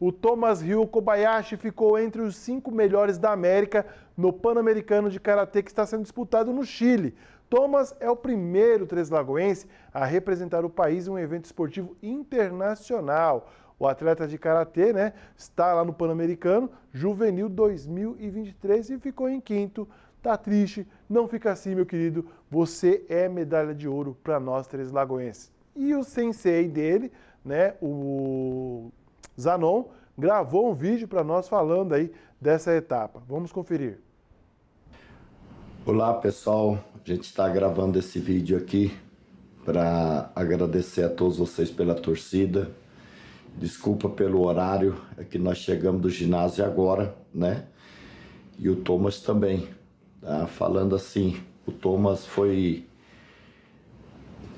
O Thomas Ryu Kobayashi ficou entre os cinco melhores da América no Pan-Americano de Karatê que está sendo disputado no Chile. Thomas é o primeiro Lagoense a representar o país em um evento esportivo internacional. O atleta de karatê, né, está lá no Pan-Americano Juvenil 2023 e ficou em quinto. Tá triste, não fica assim, meu querido. Você é medalha de ouro para nós três lagoenses. E o sensei dele, né, o Zanon gravou um vídeo para nós falando aí dessa etapa. Vamos conferir. Olá pessoal, a gente está gravando esse vídeo aqui para agradecer a todos vocês pela torcida. Desculpa pelo horário, é que nós chegamos do ginásio agora, né? E o Thomas também. Tá? Falando assim, o Thomas foi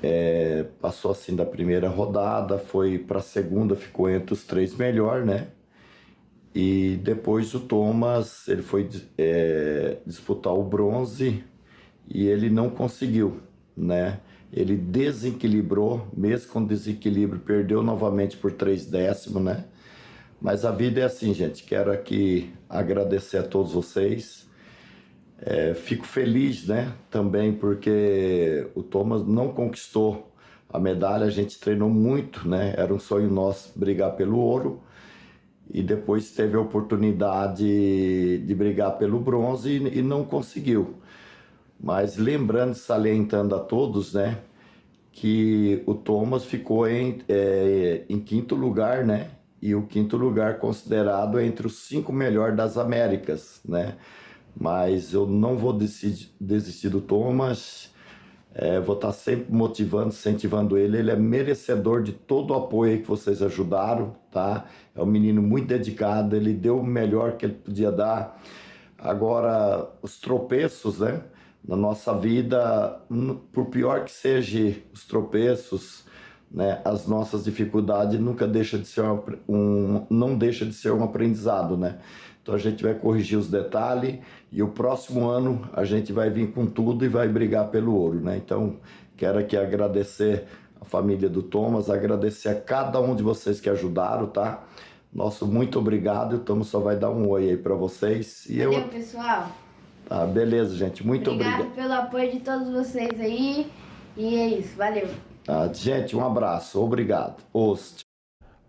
é, passou assim da primeira rodada, foi para a segunda, ficou entre os três melhor, né? E depois o Thomas ele foi é, disputar o bronze e ele não conseguiu, né? Ele desequilibrou, mesmo com desequilíbrio, perdeu novamente por três décimos, né? Mas a vida é assim, gente. Quero aqui agradecer a todos vocês. É, fico feliz, né? Também porque o Thomas não conquistou a medalha, a gente treinou muito, né? Era um sonho nosso brigar pelo ouro e depois teve a oportunidade de brigar pelo bronze e, e não conseguiu. Mas lembrando, salientando a todos, né? Que o Thomas ficou em, é, em quinto lugar, né? E o quinto lugar considerado entre os cinco melhores das Américas, né? Mas eu não vou desistir, do Thomas. É, vou estar tá sempre motivando, incentivando ele. Ele é merecedor de todo o apoio que vocês ajudaram, tá? É um menino muito dedicado. Ele deu o melhor que ele podia dar. Agora, os tropeços, né? Na nossa vida, por pior que sejam os tropeços, né? As nossas dificuldades nunca deixa de ser um, um não deixa de ser um aprendizado, né? Então a gente vai corrigir os detalhes e o próximo ano a gente vai vir com tudo e vai brigar pelo ouro, né? Então quero aqui agradecer a família do Thomas, agradecer a cada um de vocês que ajudaram, tá? Nosso muito obrigado. O Thomas só vai dar um oi aí para vocês. E Valeu, eu... pessoal. Tá, beleza, gente. Muito obrigado. Obrigado pelo apoio de todos vocês aí. E é isso. Valeu. Tá? Gente, um abraço, obrigado. Ost.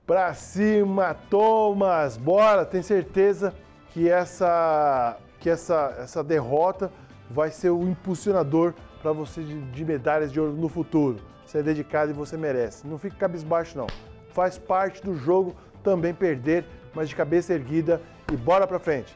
Pra cima, Thomas! Bora! Tem certeza que essa, que essa, essa derrota vai ser o impulsionador para você de, de, medalhas de ouro no futuro. Você é dedicado e você merece. Não fique cabisbaixo, não. Faz parte do jogo também perder, mas de cabeça erguida e bora pra frente.